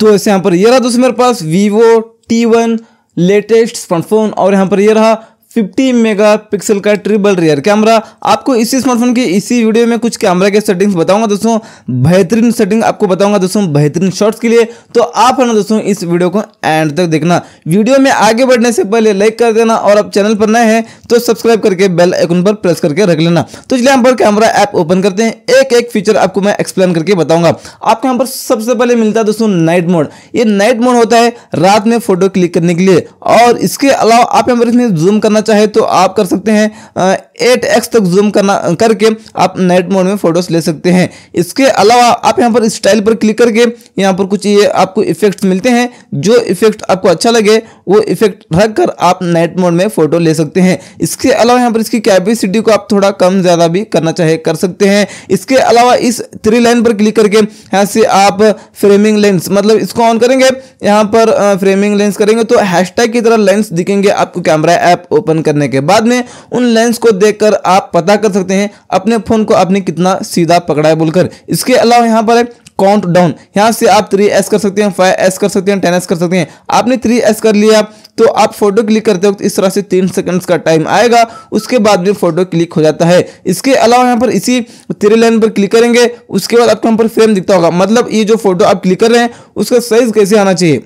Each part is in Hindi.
तो ऐसे यहाँ पर ये रहा दोस्तों मेरे पास Vivo T one latest smartphone और यहाँ पर ये रहा 50 मेगापिक्सल का ट्रिपल रियर कैमरा आपको इसी स्मार्टफोन की इसी वीडियो में कुछ कैमरा के सेटिंग्स बताऊंगा दोस्तों बेहतरीन सेटिंग आपको बताऊंगा दोस्तों बेहतरीन शॉट्स के लिए तो आप है ना दोस्तों इस वीडियो को एंड तक देखना वीडियो में आगे बढ़ने से पहले लाइक कर देना और आप चैनल पर नए हैं तो सब्सक्राइब करके बेल आइकन पर प्रेस करके रख लेना तो चलिए यहाँ पर कैमरा ऐप ओपन करते हैं एक एक फीचर आपको मैं एक्सप्लेन करके बताऊंगा आपको यहाँ पर सबसे पहले मिलता है दोस्तों नाइट मोड ये नाइट मोड होता है रात में फोटो क्लिक करने के लिए और इसके अलावा आप यहाँ पर इसमें जूम करना चाहे तो आप कर सकते हैं एट एक्स तक जूम करना करके आप नाइट मोड में फोटोज ले सकते हैं इसके अलावा आप यहाँ पर स्टाइल पर क्लिक करके यहाँ पर कुछ ये आपको इफेक्ट्स मिलते हैं जो इफेक्ट आपको अच्छा लगे वो इफेक्ट रख कर आप नाइट मोड में फोटो ले सकते हैं इसके अलावा यहाँ पर इसकी कैपेसिटी को आप थोड़ा कम ज़्यादा भी करना चाहे कर सकते हैं इसके अलावा इस थ्री लाइन पर क्लिक करके यहाँ से आप फ्रेमिंग लेंस मतलब इसको ऑन करेंगे यहाँ पर फ्रेमिंग लेंस करेंगे तो हैशटैग की तरह लेंस दिखेंगे आपको कैमरा ऐप ओपन करने के बाद में उन लेंस को देखकर आप पता कर सकते हैं अपने फ़ोन को आपने कितना सीधा पकड़ा है बोलकर इसके अलावा यहाँ पर काउंट डाउन यहाँ से आप थ्री एस कर सकते हैं फाइव एस कर सकते हैं टेन एस कर सकते हैं आपने थ्री एस कर लिया तो आप फोटो क्लिक करते वक्त इस तरह से तीन सेकंड्स का टाइम आएगा उसके बाद भी फोटो क्लिक हो जाता है इसके अलावा यहाँ पर इसी थ्री लाइन पर क्लिक करेंगे उसके बाद आपको यहाँ पर फ्रेम दिखता होगा मतलब ये जो फोटो आप क्लिक कर रहे हैं उसका साइज कैसे आना चाहिए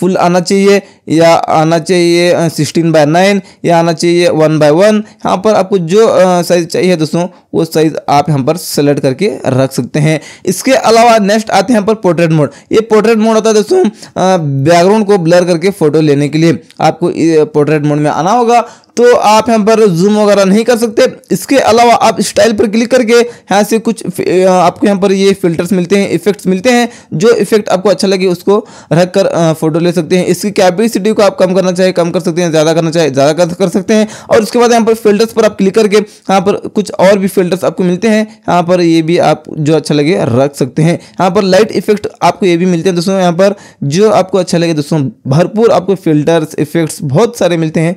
फुल आना चाहिए या आना चाहिए सिक्सटीन बाय नाइन या आना चाहिए वन बाय वन यहाँ पर आपको जो साइज़ चाहिए दोस्तों वो साइज़ आप यहाँ पर सेलेक्ट करके रख सकते हैं इसके अलावा नेक्स्ट आते हैं यहाँ पर पोर्ट्रेट मोड ये पोर्ट्रेट मोड होता है दोस्तों बैकग्राउंड को ब्लर करके फ़ोटो लेने के लिए आपको पोर्ट्रेट मोड में आना होगा तो आप यहाँ पर जूम वगैरह नहीं कर सकते इसके अलावा आप स्टाइल पर क्लिक करके यहाँ से कुछ आपको यहाँ पर ये फिल्टर्स मिलते हैं इफेक्ट्स मिलते हैं जो इफेक्ट आपको अच्छा लगे उसको रख कर फोटो ले सकते हैं इसकी कैपेसिटी को आप कम करना चाहे कम कर सकते हैं ज़्यादा करना चाहे ज़्यादा कर सकते हैं और उसके बाद यहाँ पर फिल्टर्स पर आप क्लिक करके यहाँ पर कुछ और भी फिल्टर्स आपको मिलते हैं यहाँ पर ये भी आप जो अच्छा लगे रख सकते हैं यहाँ पर लाइट इफेक्ट आपको ये भी मिलते हैं दोस्तों यहाँ पर जो आपको अच्छा लगे दोस्तों भरपूर आपको फिल्टर्स इफेक्ट्स बहुत सारे मिलते हैं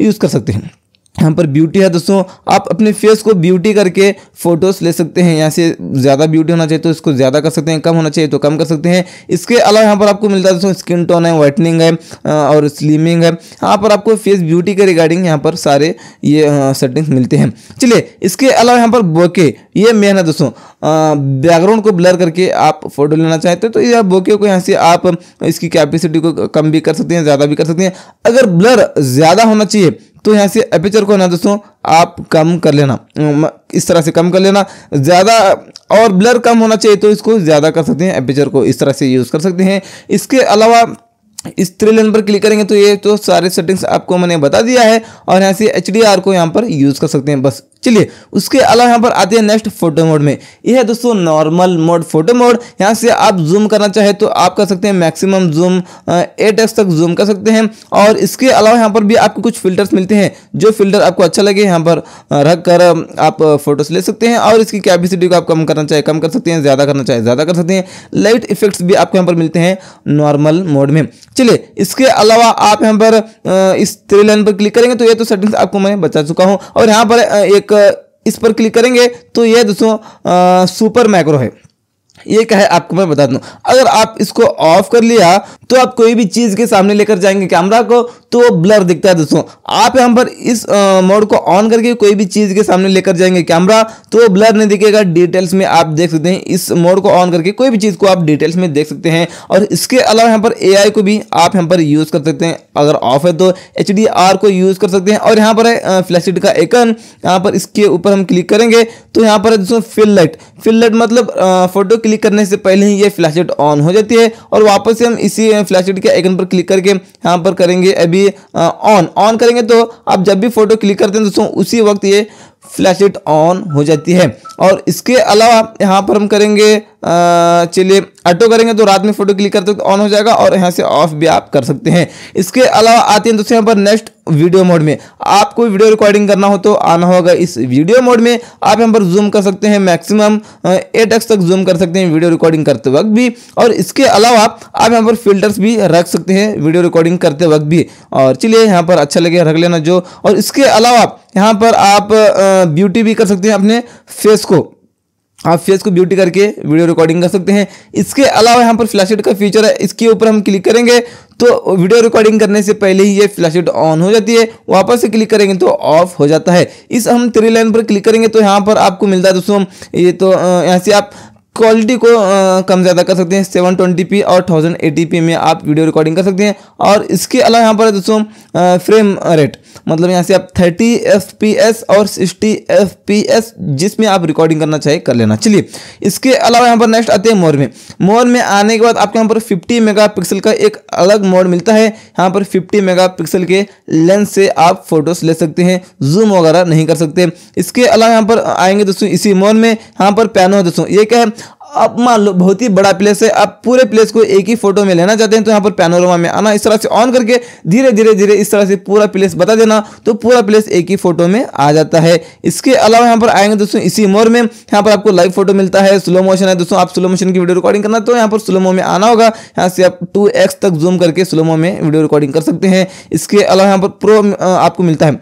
यूज़ कर सकते हैं यहाँ पर ब्यूटी है दोस्तों आप अपने फेस को ब्यूटी करके फोटोज ले सकते हैं यहाँ से ज़्यादा ब्यूटी होना चाहिए तो इसको ज़्यादा कर सकते हैं कम होना चाहिए तो कम कर सकते हैं इसके अलावा यहाँ पर आपको मिलता है दोस्तों स्किन टोन है वाइटनिंग है और स्लिमिंग है यहाँ पर आपको फेस ब्यूटी के रिगार्डिंग यहाँ पर सारे ये सेटिंग्स मिलते हैं चलिए इसके अलावा यहाँ पर बोके ये मेन है दोस्तों बैकग्राउंड को ब्लर करके आप फोटो लेना चाहते हैं तो यह बोके को यहाँ से आप इसकी कैपेसिटी को कम भी कर सकते हैं ज़्यादा भी कर सकते हैं अगर ब्लर ज़्यादा होना चाहिए तो यहाँ से अपेचर को ना दोस्तों आप कम कर लेना इस तरह से कम कर लेना ज़्यादा और ब्लर कम होना चाहिए तो इसको ज़्यादा कर सकते हैं अपेचर को इस तरह से यूज़ कर सकते हैं इसके अलावा इस थ्री लाइन पर क्लिक करेंगे तो ये तो सारे सेटिंग्स आपको मैंने बता दिया है और यहाँ से एच को यहाँ पर यूज़ कर सकते हैं बस चलिए उसके अलावा यहाँ पर आते हैं नेक्स्ट फोटो मोड में यह है दोस्तों नॉर्मल मोड फोटो मोड यहाँ से आप जूम करना चाहे तो आप कर सकते हैं मैक्सिमम जूम एट एक्स तक जूम कर सकते हैं और इसके अलावा यहाँ पर भी आपको कुछ फिल्टर्स मिलते हैं जो फिल्टर आपको अच्छा लगे यहाँ पर रख कर आप फोटोस ले सकते हैं और इसकी कैपेसिटी को आप कम करना चाहे कम कर सकते हैं ज़्यादा करना चाहे ज़्यादा कर सकते हैं लाइट इफेक्ट्स भी आपको यहाँ पर मिलते हैं नॉर्मल मोड में चलिए इसके अलावा आप यहाँ पर इस थ्री लाइन पर क्लिक करेंगे तो ये तो सेटिंग्स आपको मैं बता चुका हूँ और यहाँ पर एक इस पर क्लिक करेंगे तो यह दोस्तों सुपर मैक्रो है ये क्या है आपको मैं बता दूं अगर आप इसको ऑफ कर लिया तो आप कोई भी चीज़ के सामने लेकर जाएंगे कैमरा को तो वो ब्लर दिखता है दोस्तों आप यहाँ पर इस मोड को ऑन करके कोई भी चीज़ के सामने लेकर जाएंगे कैमरा तो वो ब्लर नहीं दिखेगा डिटेल्स में आप देख सकते हैं इस मोड को ऑन करके कोई भी चीज़ को आप डिटेल्स में देख सकते हैं और इसके अलावा यहाँ पर ए को भी आप यहाँ पर यूज़ कर सकते हैं अगर ऑफ है तो एच को यूज़ कर सकते हैं और यहाँ पर है फ्लैशिट का एकन यहाँ पर इसके ऊपर हम क्लिक करेंगे तो यहाँ पर है दोस्तों फिल लाइट फिल लाइट मतलब फ़ोटो क्लिक करने से पहले ही ये फ्लैशिट ऑन हो जाती है और वापस हम इसी करेंगे फ्लैश के आइकन पर क्लिक करके यहाँ पर करेंगे अभी ऑन ऑन करेंगे तो आप जब भी फोटो क्लिक करते हैं दोस्तों उसी वक्त ये फ्लैश लाइट ऑन हो जाती है और इसके अलावा यहाँ पर हम करेंगे चलिए ऑटो करेंगे तो रात में फोटो क्लिक करते हो तो ऑन हो जाएगा और यहाँ से ऑफ भी आप कर सकते हैं इसके अलावा आते हैं दोस्तों यहाँ पर नेक्स्ट वीडियो मोड में आपको वीडियो रिकॉर्डिंग करना हो तो आना होगा इस वीडियो मोड में आप यहाँ पर जूम कर सकते हैं मैक्सिमम एट एक्स तक जूम कर सकते हैं वीडियो रिकॉर्डिंग करते वक्त भी और इसके अलावा आप यहाँ पर फिल्टर्स भी रख सकते हैं वीडियो रिकॉर्डिंग करते वक्त भी और चलिए यहाँ पर अच्छा लगे रख लेना जो और इसके अलावा यहाँ पर आप ब्यूटी भी कर सकते हैं अपने फेस को आप फेस को ब्यूटी करके वीडियो रिकॉर्डिंग कर सकते हैं इसके अलावा यहाँ पर फ्लैश का फीचर है इसके ऊपर हम क्लिक करेंगे तो वीडियो रिकॉर्डिंग करने से पहले ही ये फ्लैश ऑन हो जाती है वापस से क्लिक करेंगे तो ऑफ हो जाता है इस हम थ्री लाइन पर क्लिक करेंगे तो यहाँ पर आपको मिलता है दोस्तों ये तो यहाँ से आप क्वालिटी को कम ज़्यादा कर सकते हैं 720p और 1080p में आप वीडियो रिकॉर्डिंग कर सकते हैं और इसके अलावा यहाँ पर दोस्तों फ्रेम रेट मतलब यहाँ से आप थर्टी एफ और सिक्सटी एफ जिसमें आप रिकॉर्डिंग करना चाहिए कर लेना चलिए इसके अलावा यहाँ पर नेक्स्ट आते हैं मोड में मोड में आने के बाद आपके यहाँ पर फिफ्टी मेगा का एक अलग मोड मिलता है यहाँ पर फिफ्टी मेगा के लेंस से आप फोटोस ले सकते हैं जूम वगैरह नहीं कर सकते इसके अलावा यहाँ पर आएंगे दोस्तों इसी मोड में यहाँ पर पैनो दोस्तों ये क्या है अब मान लो बहुत ही बड़ा प्लेस है आप पूरे प्लेस को एक ही फोटो में लेना चाहते हैं तो यहाँ पर पैनोरमा में आना इस तरह से ऑन करके धीरे धीरे धीरे इस तरह से पूरा प्लेस बता देना तो पूरा प्लेस एक ही फोटो में आ जाता है इसके अलावा यहाँ पर आएंगे दोस्तों इसी मोर में यहाँ पर आपको लाइव फोटो मिलता है स्लो मोशन है दोस्तों आप स्लो मोशन की वीडियो रिकॉर्डिंग करना तो यहाँ पर स्लोमो में आना होगा यहाँ से आप टू तक जूम करके स्लोमो में वीडियो रिकॉर्डिंग कर सकते हैं इसके अलावा यहाँ पर प्रो आपको मिलता है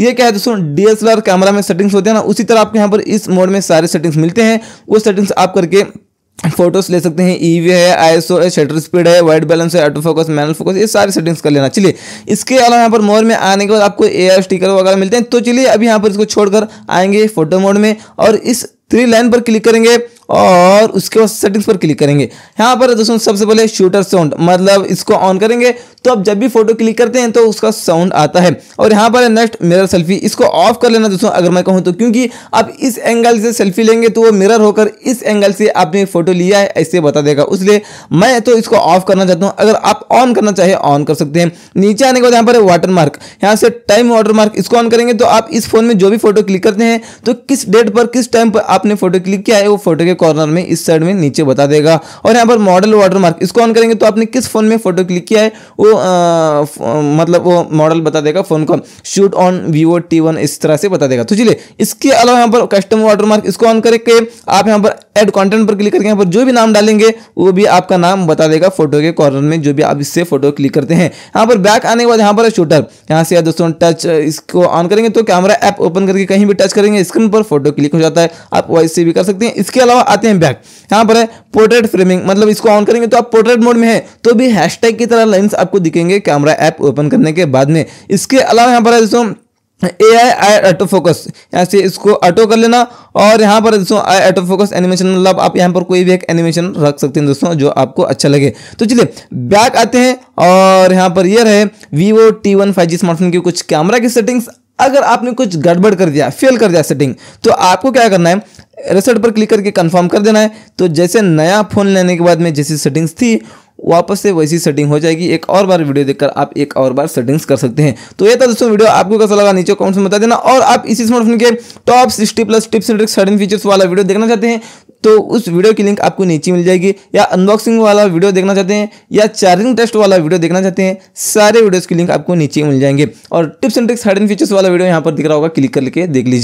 ये क्या है दोस्तों डीएसएलआर कैमरा में सेटिंग्स होते हैं ना उसी तरह आपके यहाँ पर इस मोड में सारे सेटिंग्स मिलते हैं वो सेटिंग्स आप करके फोटोज ले सकते हैं ई e है आईएसओ है शटर स्पीड है वाइट बैलेंस है ऑटो फोकस मैनुअल फोकस ये सारे सेटिंग्स कर लेना चलिए इसके अलावा यहाँ पर मोड में आने के बाद आपको एआर स्टिकर वगैरह मिलते हैं तो चलिए अभी यहाँ पर इसको छोड़कर आएंगे फोटो मोड में और इस थ्री लाइन पर क्लिक करेंगे और उसके बाद सेटिंग्स पर क्लिक करेंगे यहाँ पर दोस्तों सबसे पहले शूटर साउंड मतलब इसको ऑन करेंगे तो आप जब भी फोटो क्लिक करते हैं तो उसका साउंड आता है और यहाँ पर नेक्स्ट मिरर सेल्फी इसको ऑफ कर लेना दोस्तों अगर मैं कहूँ तो क्योंकि आप इस एंगल से सेल्फी लेंगे तो वो मिरर होकर इस एंगल से आपने फोटो लिया है ऐसे बता देगा इसलिए मैं तो इसको ऑफ करना चाहता हूँ अगर आप ऑन करना चाहे ऑन कर सकते हैं नीचे आने के बाद यहाँ पर वाटर मार्क यहाँ से टाइम वाटर मार्क इसको ऑन करेंगे तो आप इस फोन में जो भी फोटो क्लिक करते हैं तो किस डेट पर किस टाइम पर आपने फोटो क्लिक किया है वो फोटो के ये कॉर्नर में इस साइड में नीचे बता देगा और यहाँ पर मॉडल वाटरमार्क इसको ऑन करेंगे तो आपने किस फोन में फोटो क्लिक किया है वो आ, मतलब वो मॉडल बता देगा फोन का शूट ऑन वीवो टी इस तरह से बता देगा तो चलिए इसके अलावा यहाँ पर कस्टम वाटरमार्क इसको ऑन करके आप यहाँ पर एड कॉन्टेंट पर क्लिक करके यहाँ पर जो भी नाम डालेंगे वो भी आपका नाम बता देगा फोटो के कॉर्नर में जो भी आप इससे फोटो क्लिक करते हैं यहाँ पर बैक आने के बाद यहाँ पर शूटर यहाँ से दोस्तों टच इसको ऑन करेंगे तो कैमरा ऐप ओपन करके कहीं भी टच करेंगे स्क्रीन पर फोटो क्लिक हो जाता है आप वॉइस से भी कर सकते हैं इसके अलावा आते हैं बैक यहाँ पर है पोर्ट्रेट फ्रेमिंग मतलब इसको ऑन करेंगे तो आप पोर्ट्रेट मोड में है तो भी हैशटैग की तरह लाइन्स आपको दिखेंगे कैमरा ऐप ओपन करने के बाद में इसके अलावा यहाँ पर है दोस्तों ए आई आई ऑटो फोकस यहाँ से इसको ऑटो कर लेना और यहाँ पर दोस्तों आई ऑटो फोकस एनिमेशन मतलब आप यहाँ पर कोई भी एक एनिमेशन रख सकते हैं दोस्तों जो आपको अच्छा लगे तो चलिए बैक आते हैं और यहाँ पर ये रहे Vivo T one five G smartphone की कुछ कैमरा की सेटिंग्स अगर आपने कुछ गड़बड़ कर दिया फेल कर दिया सेटिंग तो आपको क्या करना है रसड पर क्लिक करके कंफर्म कर देना है तो जैसे नया फ़ोन लेने के बाद में जैसी सेटिंग्स थी वापस से वैसी सेटिंग हो जाएगी एक और बार वीडियो देखकर आप एक और बार सेटिंग्स कर सकते हैं तो ये था दोस्तों वीडियो आपको कैसा लगा नीचे कमेंट्स में बता देना और आप इसी स्मार्टफोन के top sixty plus tips and tricks hidden features वाला वीडियो देखना चाहते हैं तो उस वीडियो की लिंक आपको नीचे मिल जाएगी या अनबॉक्सिंग वाला वीडियो देखना चाहते हैं या चार्जिंग टेस्ट वाला वीडियो देखना चाहते हैं सारे वीडियोज़ की लिंक आपको नीचे मिल जाएंगे और tips and tricks hidden features वाला वीडियो यहाँ पर दिख रहा होगा क्लिक करके देख लीजिए